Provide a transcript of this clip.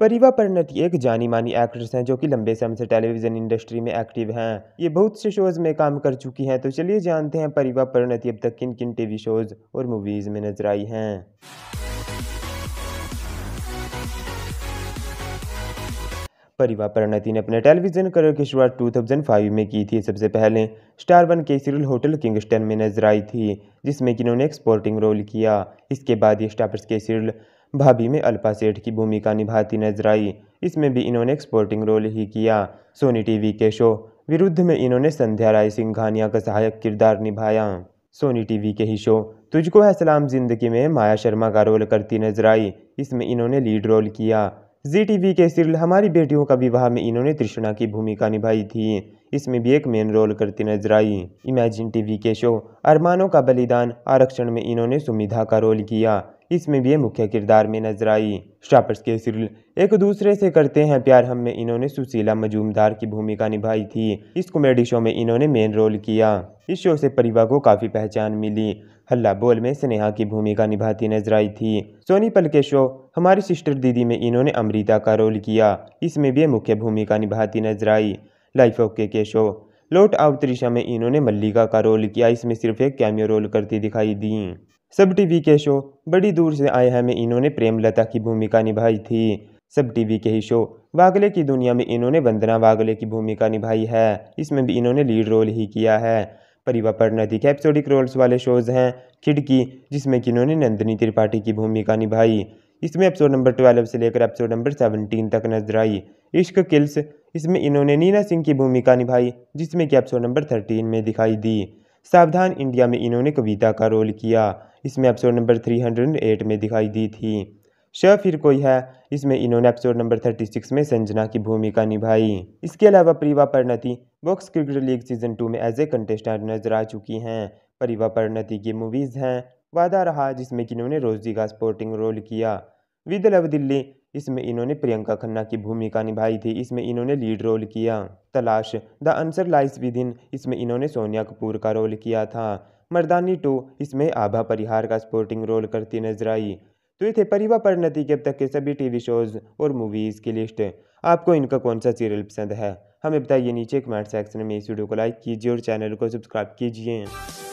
परिवा परिणति एक जानी मानी एक्ट्रेस हैं जो कि लंबे समय से टेलीविजन इंडस्ट्री में एक्टिव हैं ये बहुत से शोज में काम कर चुकी हैं तो चलिए जानते हैं परिवा परिणति अब तक किन किन टीवी शोज और मूवीज में नजर आई हैं परिवा परिणति ने अपने टेलीविजन करियर की शुरुआत 2005 में की थी सबसे पहले स्टार वन के सीरियल होटल किंगस्टन में नजर आई थी जिसमें कि उन्होंने एक स्पोर्टिंग रोल किया इसके बाद ये स्टार्स के सीरियल भाभी में अल्पा सेठ की भूमिका निभाती नजर आई इसमें भी इन्होंने एक्सपोर्टिंग रोल ही किया सोनी टीवी के शो विरुद्ध में इन्होंने संध्या राय सिंघानिया का सहायक किरदार निभाया सोनी टीवी के ही शो तुझको है सलाम जिंदगी में माया शर्मा का रोल करती नजर आई इसमें इन्होंने लीड रोल किया जी टीवी के सीरियल हमारी बेटियों का विवाह में इन्होंने तृष्णा की भूमिका निभाई थी इसमें भी एक मेन रोल करती नजर आई इमेजिन टीवी के शो अरमानों का बलिदान आरक्षण में इन्होंने सुमिधा का रोल किया इसमें भी मुख्य किरदार में नजर आई स्टापर्स के सीरियल एक दूसरे से करते हैं प्यार हम में इन्होंने सुशीला मजूमदार की भूमिका निभाई थी इस कॉमेडी शो में इन्होंने मेन रोल किया इस शो से परिवा को काफी पहचान मिली हल्ला बोल में स्नेहा की भूमिका निभाती नजर आई थी सोनी पल के शो हमारी सिस्टर दीदी में इन्होंने अमृता का रोल किया इसमें भी मुख्य भूमिका निभाती नजर आई लाइफ ऑफ के के शो लौट आउट त्रिशा में इन्होंने मल्लिका का रोल किया इसमें सिर्फ एक कैमियो रोल करती दिखाई दी सब टीवी के शो बड़ी दूर से आए हैं में इन्होंने प्रेमलता की भूमिका निभाई थी सब टीवी के ही शो वागले की दुनिया में इन्होंने वंदना वागले की भूमिका निभाई है इसमें भी इन्होंने लीड रोल ही किया है परिवा परिणति के एपिसोडिक रोल्स वाले शोज हैं खिड़की जिसमें कि इन्होंने नंदिनी त्रिपाठी की भूमिका निभाई इसमें एपिसोड नंबर ट्वेल्व से लेकर एपिसोड नंबर सेवनटीन तक नजर आई इश्क किल्स इसमें इन्होंने नीना सिंह की भूमिका निभाई जिसमें कि एपिसोड नंबर थर्टीन में दिखाई दी सावधान इंडिया में इन्होंने कविता का रोल किया इसमें episode number three hundred eight में दिखाई दी थी श फिर कोई है इसमें इन्होंने एपिसोड नंबर थर्टी सिक्स में संजना की भूमिका निभाई इसके अलावा परिवा Parineeti box cricket league season two में एज ए कंटेस्टेंट नजर आ चुकी हैं परिवा परिणति की मूवीज़ हैं वादा रहा जिसमें कि इन्होंने रोजी का स्पोर्टिंग रोल किया विद लव दिल्ली इसमें इन्होंने प्रियंका खन्ना की भूमिका निभाई थी इसमें इन्होंने लीड रोल किया तलाश द आंसर लाइस विदिन इसमें इन्होंने सोनिया कपूर का रोल किया था मर्दानी टू इसमें आभा परिहार का स्पोर्टिंग रोल करती नजर आई तो ये थे परिवा परिणति के अब तक के सभी टीवी शोज और मूवीज़ की लिस्ट आपको इनका कौन सा सीरियल पसंद है हमें बताइए नीचे कमेंट सेक्शन में इस वीडियो को लाइक कीजिए और चैनल को सब्सक्राइब कीजिए